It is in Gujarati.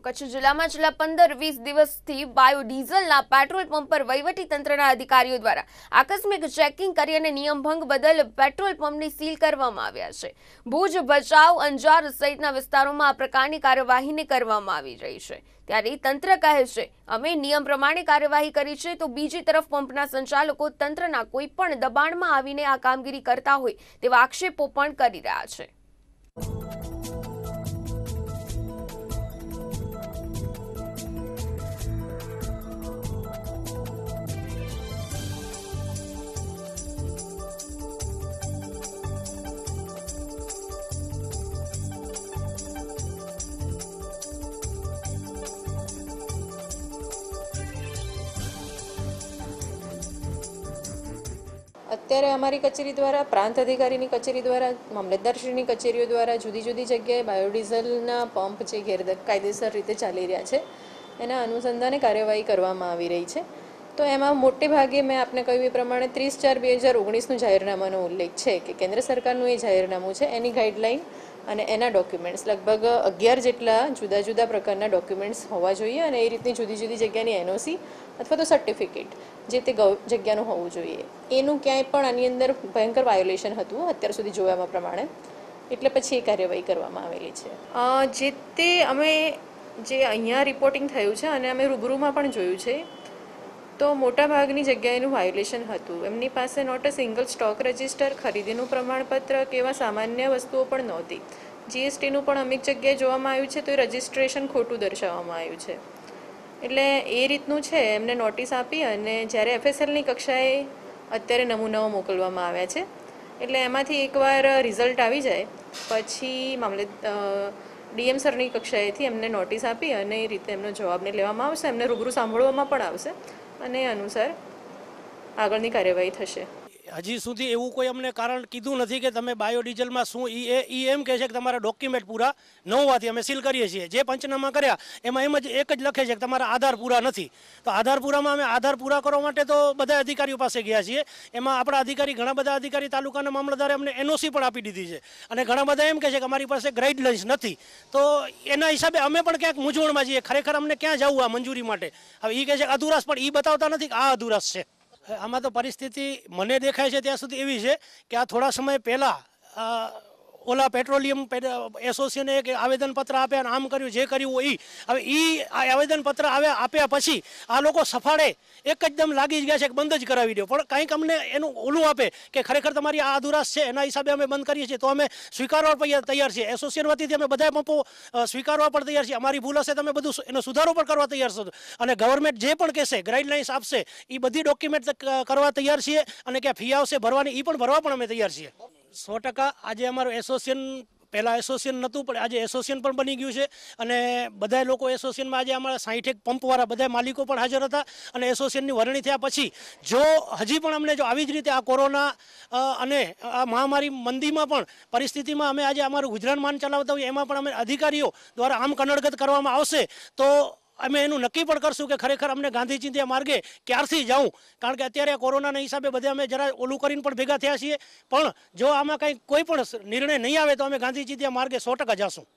તો કચ્છ જિલ્લામાં છેલ્લા પંદર વીસ દિવસથી બાયોડીઝલના પેટ્રોલ પંપ પર વહીવટીતંત્રના અધિકારીઓ દ્વારા આકસ્મિક ચેકિંગ કરી અને નિયમભંગ બદલ પેટ્રોલ પંપની સીલ કરવામાં આવ્યા છે ભુજ ભચાઉ અંજાર સહિતના વિસ્તારોમાં આ પ્રકારની કાર્યવાહીને કરવામાં આવી રહી છે ત્યારે તંત્ર કહે છે અમે નિયમ પ્રમાણે કાર્યવાહી કરી છે તો બીજી તરફ પંપના સંચાલકો તંત્રના કોઈ પણ દબાણમાં આવીને આ કામગીરી કરતા હોય તેવા આક્ષેપો પણ કરી રહ્યા છે અત્યારે અમારી કચેરી દ્વારા પ્રાંત અધિકારીની કચેરી દ્વારા મામલતદારશ્રીની કચેરીઓ દ્વારા જુદી જુદી જગ્યાએ બાયોડીઝલના પંપ જે ગેરકાયદેસર રીતે ચાલી રહ્યા છે એના અનુસંધાને કાર્યવાહી કરવામાં આવી રહી છે તો એમાં મોટે ભાગે મેં આપને કહ્યું એ પ્રમાણે ત્રીસ ચાર બે હજાર ઓગણીસનું જાહેરનામાનો ઉલ્લેખ છે કે કેન્દ્ર સરકારનું એ જાહેરનામું છે એની ગાઈડલાઇન અને એના ડોક્યુમેન્ટ્સ લગભગ અગિયાર જેટલા જુદા જુદા પ્રકારના ડોક્યુમેન્ટ્સ હોવા જોઈએ અને એ રીતની જુદી જુદી જગ્યાની એનઓસી અથવા તો સર્ટિફિકેટ જે તે જગ્યાનું હોવું જોઈએ એનું ક્યાંય પણ આની અંદર ભયંકર વાયોલેશન હતું અત્યાર સુધી જોવામાં પ્રમાણે એટલે પછી એ કાર્યવાહી કરવામાં આવેલી છે જે તે અમે જે અહીંયા રિપોર્ટિંગ થયું છે અને અમે રૂબરૂમાં પણ જોયું છે તો મોટા ભાગની જગ્યાએનું વાયોલેશન હતું એમની પાસે not a single stock register ખરીદીનું પ્રમાણપત્ર કે એવા સામાન્ય વસ્તુઓ પણ નહોતી જીએસટીનું પણ અનેક જગ્યાએ જોવામાં આવ્યું છે તો એ રજિસ્ટ્રેશન ખોટું દર્શાવવામાં આવ્યું છે એટલે એ રીતનું છે એમને નોટિસ આપી અને જ્યારે એફએસએલની કક્ષાએ અત્યારે નમૂનાઓ મોકલવામાં આવ્યા છે એટલે એમાંથી એકવાર રિઝલ્ટ આવી જાય પછી મામલે ડીએમ સરની કક્ષાએથી એમને નોટિસ આપી અને એ રીતે એમનો જવાબને લેવામાં આવશે એમને રૂબરૂ સાંભળવામાં પણ આવશે અને અનુસાર આગળની કાર્યવાહી થશે હજી સુધી એવું કોઈ અમને કારણ કીધું નથી કે તમે બાયોડીઝલમાં શું એ એ એમ કહે છે કે તમારા ડોક્યુમેન્ટ પૂરા ન હોવાથી અમે સીલ કરીએ છીએ જે પંચનામા કર્યા એમાં એમ જ એક જ લખે છે કે તમારા આધાર પૂરા નથી તો આધાર પૂરામાં અમે આધાર પૂરા કરવા માટે તો બધા અધિકારીઓ પાસે ગયા છીએ એમાં આપણા અધિકારી ઘણા બધા અધિકારી તાલુકાના મામલતદારે અમને એનઓસી પણ આપી દીધી છે અને ઘણા બધા એમ કહે છે કે અમારી પાસે ગ્રાઇડ ગાઈડલાઇન્સ નથી તો એના હિસાબે અમે પણ ક્યાંક મૂંઝવણમાં છીએ ખરેખર અમને ક્યાં જવું આ મંજૂરી માટે હવે એ કહે છે અધુરાસ પણ એ બતાવતા નથી કે આ અધુરાસ છે આમાં તો પરિસ્થિતિ મને દેખાય છે ત્યાં સુધી એવી છે કે આ થોડા સમય પહેલાં ઓલા પેટ્રોલિયમ એસોસિએશને એક આવેદનપત્ર આપ્યા અને આમ કર્યું જે કર્યું એ હવે એ આવેદનપત્ર આવ્યા આપ્યા પછી આ લોકો સફાળે એક જ દમ લાગી જ ગયા છે કે બંધ જ કરાવી દો પણ કંઈક અમને એનું ઓલું આપે કે ખરેખર તમારી આ અધુરાશ છે એના હિસાબે અમે બંધ કરીએ છીએ તો અમે સ્વીકારવા પણ તૈયાર છીએ એસોસિએશન વતીથી અમે બધા પંપો સ્વીકારવા પણ તૈયાર છીએ અમારી ભૂલ હશે તમે બધું એનો સુધારો પણ કરવા તૈયાર છો અને ગવર્મેન્ટ જે પણ કહેશે ગાઈડલાઇન્સ આપશે એ બધી ડોક્યુમેન્ટ કરવા તૈયાર છીએ અને ક્યાં ફી આવશે ભરવાની એ પણ ભરવા પણ અમે તૈયાર છીએ સો ટકા આજે અમારું એસોસિએશન પહેલાં એસોસિએશન નહોતું પણ આજે એસોસિએશન પણ બની ગયું છે અને બધા લોકો એસોસિએશનમાં આજે અમારા સાઠેક પંપવાળા બધા માલિકો પણ હાજર હતા અને એસોસિએશનની વરણી થયા પછી જો હજી પણ અમને જો આવી જ રીતે આ કોરોના અને આ મહામારી મંદીમાં પણ પરિસ્થિતિમાં અમે આજે અમારું ગુજરાન માન ચલાવતા હોઈએ એમાં પણ અમે અધિકારીઓ દ્વારા આમ કનડગત કરવામાં આવશે તો અમે એનું નક્કી પણ કરશું કે ખરેખર અમને ગાંધીજીના માર્ગે ક્યારથી જાઉં કારણ કે અત્યારે કોરોનાના હિસાબે બધા અમે જરા ઓલું કરીને પણ ભેગા થયા છીએ પણ જો આમાં કંઈ કોઈ પણ નિર્ણય નહીં આવે તો અમે ગાંધીજીના માર્ગે સો ટકા જશું